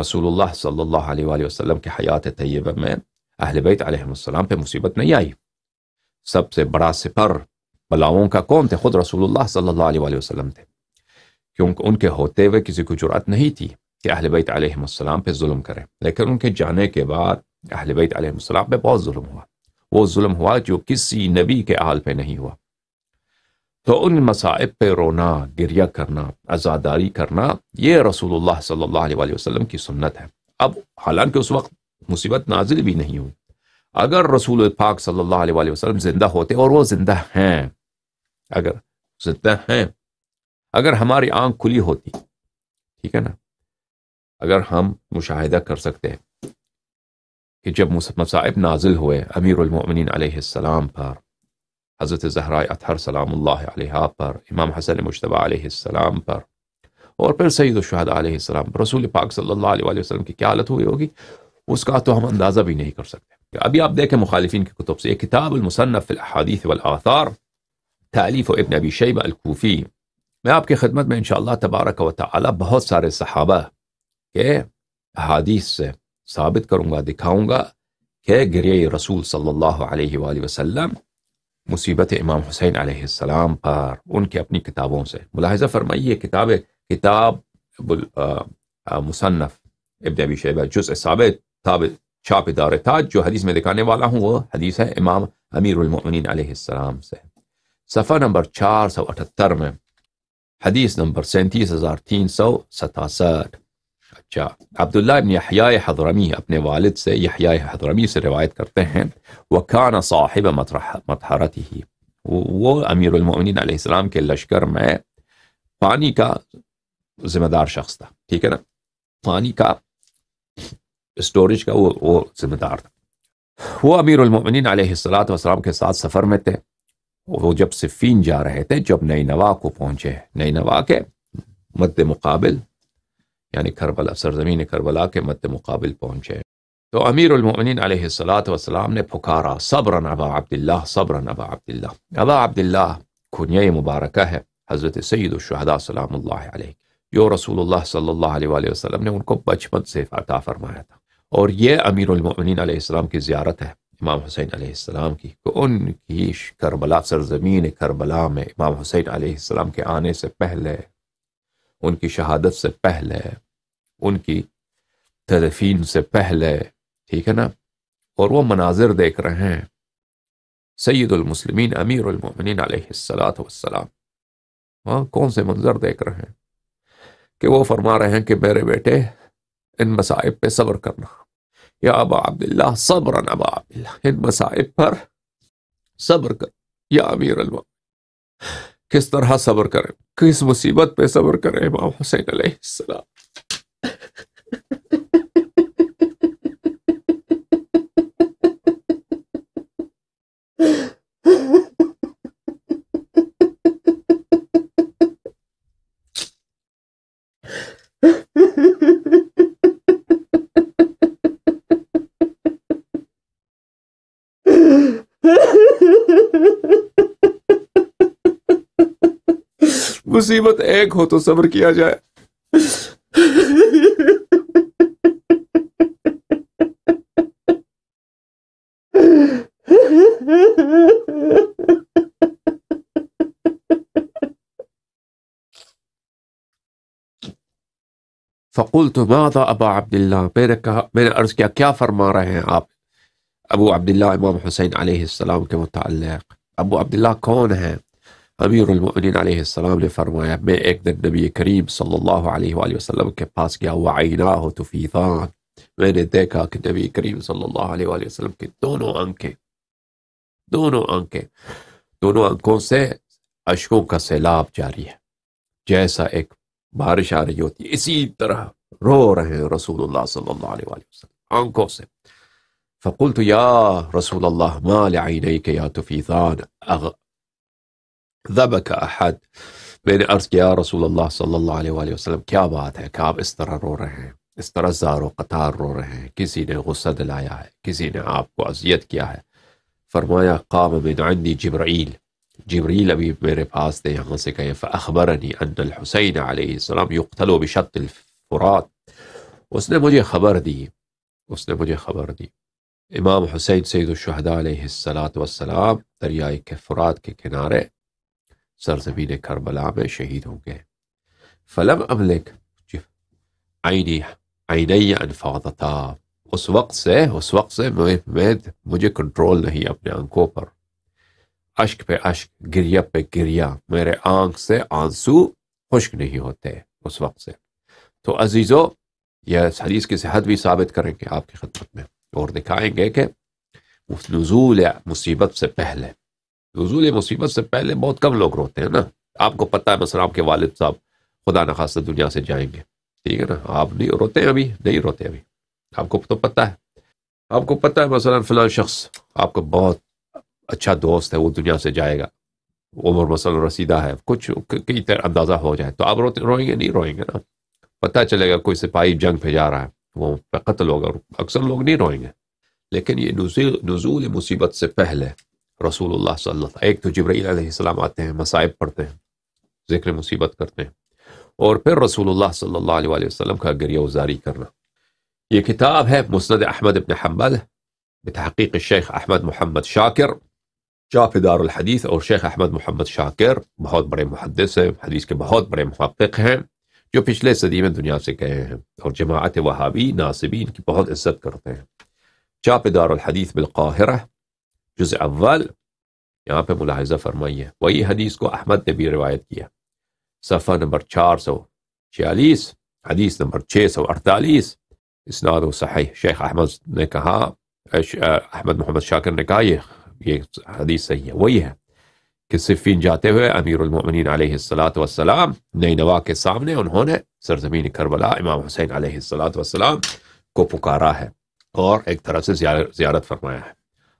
رسول اللہ صلی اللہ علیہ وآلہ وسلم کے حیات طیبہ میں اہل بیت علیہ السلام پہ مصیبت نہیں آئی سب سے بڑا سپر بلاؤں کا کون تھے خود رسول اللہ صلی اللہ علیہ وآلہ وسلم تھے کیونکہ ان کے ہوتے ہوئے کسی کو جرات نہیں تھی کہ اہل بیت علیہ السلام پہ ظلم کریں لیکن ان کے جانے کے بعد اہل بیت علیہ السلام پہ بہت ظلم ہوا وہ ظلم ہوا جو کسی نبی کے آل پہ نہیں ہوا تو ان مصائب پہ رونا گریا کرنا ازاداری کرنا یہ رسول اللہ صلی اللہ علیہ وآلہ وسلم کی سنت ہے اب حالانکہ اس وقت مصیبت نازل بھی نہیں ہوئی اگر رسول پاک صلی اللہ علیہ وآلہ وسلم زندہ ہوتے اور وہ زندہ ہیں اگر زندہ ہیں اگر ہماری آنکھ کھلی ہوتی ٹھیک ہے نا اگر ہم مشاہدہ کر سکتے ہیں کہ جب مصائب نازل ہوئے امیر المؤمنین علیہ السلام پر حضرت ظہرائے اطہر سلام اللہ علیہ پر امام حسن مشتبہ علیہ السلام پر اور پھر سعید الشہد علیہ السلام پر رسول پاک صلی اللہ علیہ وسلم کی کیا حالت ہوئی ہوگی اس کا تو ہم اندازہ بھی نہیں کر سکتے ابھی آپ دیکھیں مخالفین کی کتب سے ایک کتاب المصنف الحادیث والآثار تعلیف و ابن ابی شیبہ الکوفی میں آپ کی خدمت میں انشاءاللہ تبارک و تعالی بہت سارے صحابہ کے حادیث سے ثابت کروں گا دکھاؤں گا کہ گریہ رسول صلی اللہ علیہ وآلہ وسلم مصیبت امام حسین علیہ السلام پر ان کی اپنی کتابوں سے ملاحظہ فرمائیے کتاب کتاب مصنف ابن ابی شعیبہ جس چھاپ دار تاج جو حدیث میں دکھانے والا ہوں وہ حدیث ہے امام امیر المؤمنین علیہ السلام سے صفحہ نمبر چار سو اٹھتر میں حدیث نمبر سینتیس ہزار تین سو ستاسٹھ اچھا عبداللہ ابن یحییٰ حضرمی اپنے والد سے یحییٰ حضرمی سے روایت کرتے ہیں وہ خان صاحب متحرت ہی وہ امیر المین علیہ السلام کے لشکر میں پانی کا ذمہ دار شخص تھا ٹھیک ہے نا پانی کا اسٹوریج کا وہ ذمہ دار تھا وہ امیر المونین علیہ وسلام کے ساتھ سفر میں تھے وہ جب صفین جا رہے تھے جب نئی نوا کو پہنچے نئی نوا کے مد مقابل یعنی کربلا سرزمین کربلا کے مد مقابل پہنچے تو امیر المؤمنین علیہ السلاۃ وسلام نے پھکارا صبر ابا عبد اللہ ابا عبداللہ عبد اللہ عبا عبد اللہ مبارکہ ہے حضرت سعید الشہداء سلام اللہ علیہ جو رسول اللہ صلی اللہ علیہ وسلم نے ان کو بچپن سے عطا فرمایا تھا اور یہ امیر المؤمنین علیہ السلام کی زیارت ہے امام حسین علیہ السلام کی ان کی کربلا سرزمین کربلا میں امام حسین علیہ السلام کے آنے سے پہلے ان کی شہادت سے پہلے ان کی تدفین سے پہلے ٹھیک ہے نا اور وہ مناظر دیکھ رہے ہیں سید المسلمین امیر علیہ والسلام ہاں کون سے منظر دیکھ رہے ہیں کہ وہ فرما رہے ہیں کہ میرے بیٹے ان مصائب پہ صبر کرنا یا ابا عبد اللہ صبر ان مصائب پر صبر کر یا امیر علم کس طرح صبر کرے کس مصیبت پہ صبر کرے ha ha! مصیبت ایک ہو تو صبر کیا جائے فقول تو ماتا ابا عبداللہ میں نے کہا میں نے عرض کیا کیا فرما رہے ہیں آپ ابو عبداللہ امام حسین علیہ السلام کے متعلق ابو عبداللہ کون ہیں امیر المؤمنین علیہ السلام نے فرمایا میں ایک دن نبی کریم صلی اللہ علیہ وآلہ وسلم کے پاس گیا وہ آئینہ طفیضان میں نے دیکھا کہ نبی کریم صلی اللہ علیہ وآلہ وسلم کے دونوں آنکھیں دونوں آنکھیں دونوں آنکھوں سے اشکوں کا سیلاب جاری ہے جیسا ایک بارش آ رہی ہوتی ہے اسی طرح رو رہے ہیں رسول اللہ صلی اللہ علیہ وآلہ وسلم آنکھوں سے فقلت یا رسول اللہ ما لعینیک یا تفیضان ضب احد میں نے عرض کیا رسول اللہ صلی اللہ علیہ وآلہ وسلم کیا بات ہے کہ آپ اس طرح رو رہے ہیں اس طرح زار و قطار رو رہے ہیں کسی نے غصہ دلایا ہے کسی نے آپ کو اذیت کیا ہے فرمایا قام من عندی جبرائیل جبریل ابھی میرے پاس تھے یہاں سے کہے فاخبرنی ان الحسین علیہ السلام یختل بشط الفرات اس نے مجھے خبر دی اس نے مجھے خبر دی امام حسین سید و علیہ صلاۃ وسلام دریا ایک فرات کے کنارے سرزمین کربلا میں شہید ہوں گے فلم عمل آئینی جی، اس وقت سے اس وقت سے مجھے کنٹرول نہیں اپنے آنکھوں پر اشک پہ اشک گریا پہ گریا میرے آنکھ سے آنسو خشک نہیں ہوتے اس وقت سے تو عزیزو یہ حدیث کی صحت بھی ثابت کریں گے آپ کی خدمت میں اور دکھائیں گے کہ نزول مصیبت سے پہلے نزول مصیبت سے پہلے بہت کم لوگ روتے ہیں نا آپ کو پتہ ہے مثلا آپ کے والد صاحب خدا نخواستہ دنیا سے جائیں گے ٹھیک ہے نا آپ نہیں روتے ابھی نہیں روتے ابھی آپ کو تو پتہ ہے آپ کو پتہ ہے مثلا فلاں شخص آپ کا بہت اچھا دوست ہے وہ دنیا سے جائے گا عمر مثلا رسیدہ ہے کچھ کئی طرح اندازہ ہو جائے تو آپ روتے روئیں گے نہیں روئیں گے نا پتہ چلے گا کوئی سپاہی جنگ پہ جا رہا ہے وہ قتل ہوگا اکثر لوگ نہیں روئیں گے لیکن یہ نزول مصیبت سے پہلے رسول اللہ صلی اللہ علیہ ایک تو جبرائیل علیہ السلام آتے ہیں مصائب پڑھتے ہیں ذکر مصیبت کرتے ہیں اور پھر رسول اللہ صلی اللہ علیہ وسلم کا گریہ ازاری کرنا یہ کتاب ہے مسند احمد ابن حنبل بتحقیق شیخ احمد محمد شاکر دار الحدیث اور شیخ احمد محمد شاکر بہت بڑے محدث ہیں حدیث کے بہت بڑے محقق ہیں جو پچھلے صدی میں دنیا سے گئے ہیں اور جماعت وہابی ناصبین کی بہت عزت کرتے ہیں چاپ دار الحدیث بالقاہرہ جز اول یہاں پہ ملاحظہ فرمائی ہے وہی حدیث کو احمد نے بھی روایت کیا صفحہ نمبر چار سو چھیالیس حدیث نمبر چھ سو اڑتالیس و صحیح شیخ احمد نے کہا احمد محمد شاکر نے کہا یہ یہ حدیث صحیح ہے وہی ہے کہ صفین جاتے ہوئے امیر المؤمنین علیہ السلاۃ وسلام نئی نوا کے سامنے انہوں نے سرزمین کربلا امام حسین علیہ السلاۃ والسلام کو پکارا ہے اور ایک طرح سے زیارت فرمایا ہے